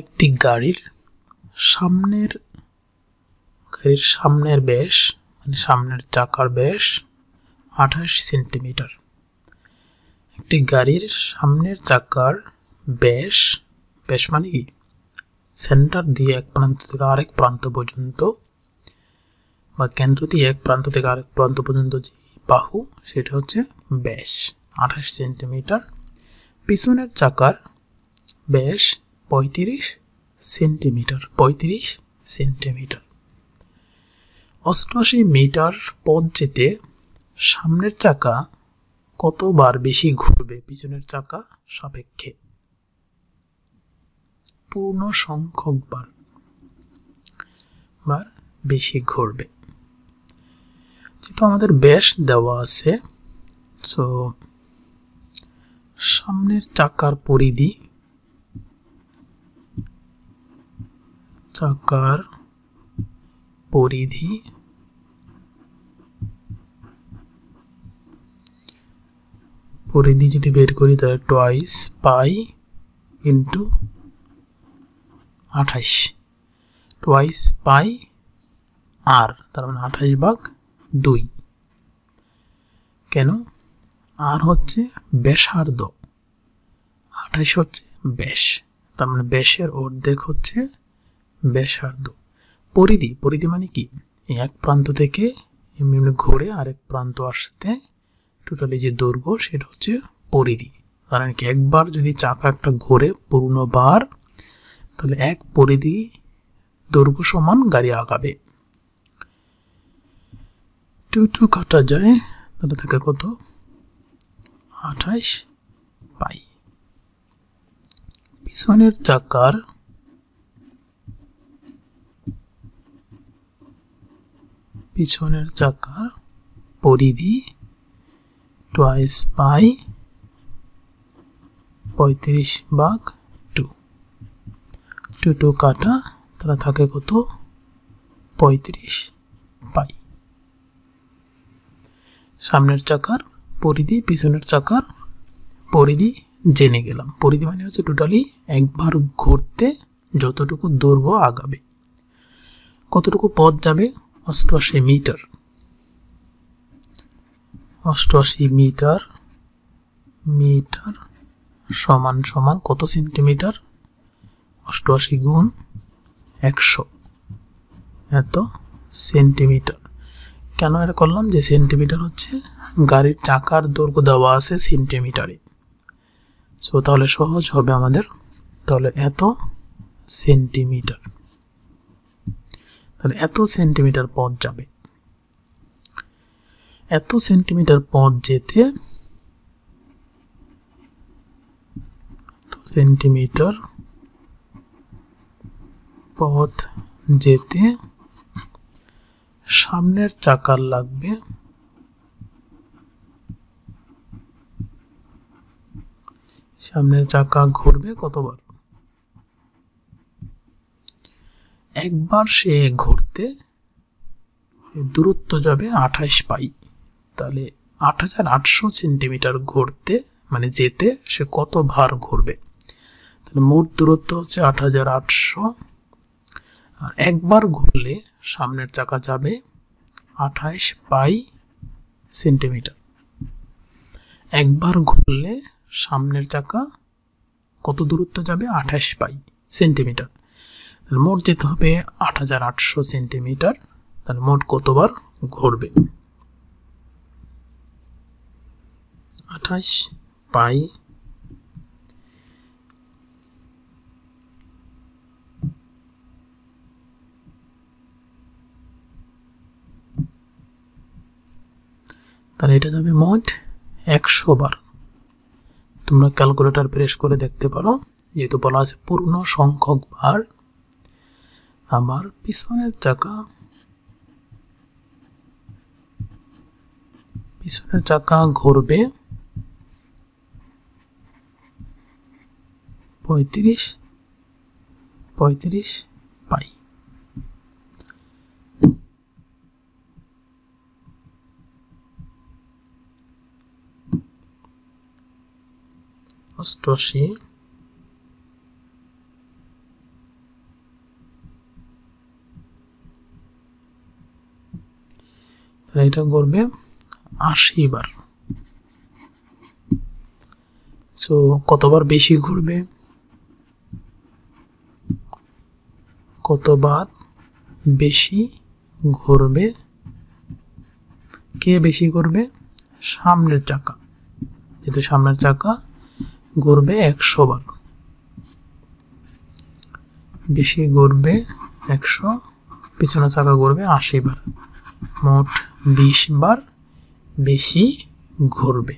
একটি গাড়ির সামনের গাড়ির সামনের বেশ মানে সামনের চাকার বেশ আঠাশ সেন্টিমিটার একটি গাড়ির সামনের চাকার বেশ বেশ মানে কি সেন্টার দিয়ে এক প্রান্ত থেকে আরেক প্রান্ত পর্যন্ত বা কেন্দ্র দিয়ে এক প্রান্ত থেকে আরেক প্রান্ত পর্যন্ত যে বাহু সেটা হচ্ছে ব্যাস আঠাশ সেন্টিমিটার পিছনের চাকার ব্যাস পঁয়ত্রিশ সেন্টিমিটার পঁয়ত্রিশ সেন্টিমিটার অষ্টআশি মিটার পথ যেতে সামনের চাকা কতবার বেশি ঘুরবে পিছনের চাকা সাপেক্ষে পূর্ণ সংখ্যক বার বার বেশি ঘুরবে যেহেতু আমাদের ব্যাস দেওয়া আছে সো সামনের চাকার পরিধি চাকার পরিধি পরিধি যদি বের করি তাহলে টয়েস পাই ইন্টু আঠাশ টয়েস পাই আর তার মানে আঠাশ ভাগ দুই কেন আর হচ্ছে ব্যাসার্ধ আঠাশ হচ্ছে ব্যাস তার মানে ব্যাসের অর্ধেক হচ্ছে ব্যাসার্ধ পরিধি পরিধি মানে কি এক প্রান্ত থেকে এমনি ঘুরে আরেক প্রান্ত আসতে টোটালি যে দৈর্ঘ্য সেটা হচ্ছে পরিধি কারণ কি একবার যদি চাকা একটা ঘোরে পুরনো বার তাহলে এক পরিধি দৈর্ঘ্য সমান গাড়ি আগাবে টু টু কাটা যায় তাহলে থাকে কত আঠাইশ পাই পিছনের চাকার পিছনের চাকার পরিধি টুয়াইস পাই পঁয়ত্রিশ বাঘ টু টু টু কাটা তারা থাকে কত পঁয়ত্রিশ পাই সামনের চাকার পরিধি পিছনের চাকার পরিধি জেনে গেলাম পরিধি মানে হচ্ছে টোটালি একবার ঘুরতে যতটুকু দৈর্ঘ্য আগাবে কতটুকু পথ যাবে অষ্টআশি মিটার অষ্টআশি মিটার মিটার সমান সমান কত সেন্টিমিটার অষ্টআশি গুণ একশো এত সেন্টিমিটার কেন এটা করলাম যে সেন্টিমিটার হচ্ছে গাড়ির চাকার দৈর্ঘ্য দেওয়া আছে সেন্টিমিটারে সো তাহলে সহজ হবে আমাদের তাহলে এত সেন্টিমিটার কত সেন্টিমিটার পথ যাবে এত সেন্টিমিটার পথ যেতে তো সেন্টিমিটার পথ যেতে সামনের চাকা লাগবে সামনের চাকা ঘুরবে কতবার একবার সে ঘুরতে দূরত্ব যাবে আঠাশ পাই তাহলে আট হাজার আটশো সেন্টিমিটার ঘুরতে মানে যেতে সে কত ভার ঘুরবে তাহলে মোট দূরত্ব হচ্ছে আট হাজার আটশো আর একবার ঘুরলে সামনের চাকা যাবে আঠাইশ পাই সেন্টিমিটার একবার ঘুরলে সামনের চাকা কত দূরত্ব যাবে আঠাশ পাই সেন্টিমিটার মোট যেতে হবে আট হাজার আটশো সেন্টিমিটার তাহলে মোট কতবার ঘুরবে আঠাশ পাই তাহলে এটা যাবে মোট একশো বার তোমরা ক্যালকুলেটর প্রেস করে দেখতে পারো যেহেতু বলা আছে পূর্ণ সংখ্যক বার আমার পিছনের চাকা পিছনের চাকা ঘুরবে পঁয়ত্রিশ পঁয়ত্রিশ পাই অষ্টশী মানে এটা করবে আশি বার সো কতবার বেশি ঘুরবে কতবার বেশি ঘুরবে কে বেশি ঘুরবে সামনের চাকা যেহেতু সামনের চাকা ঘুরবে একশো বার বেশি ঘুরবে একশো পিছনের চাকা ঘুরবে আশি বার মোট বিশবার বেশি ঘুরবে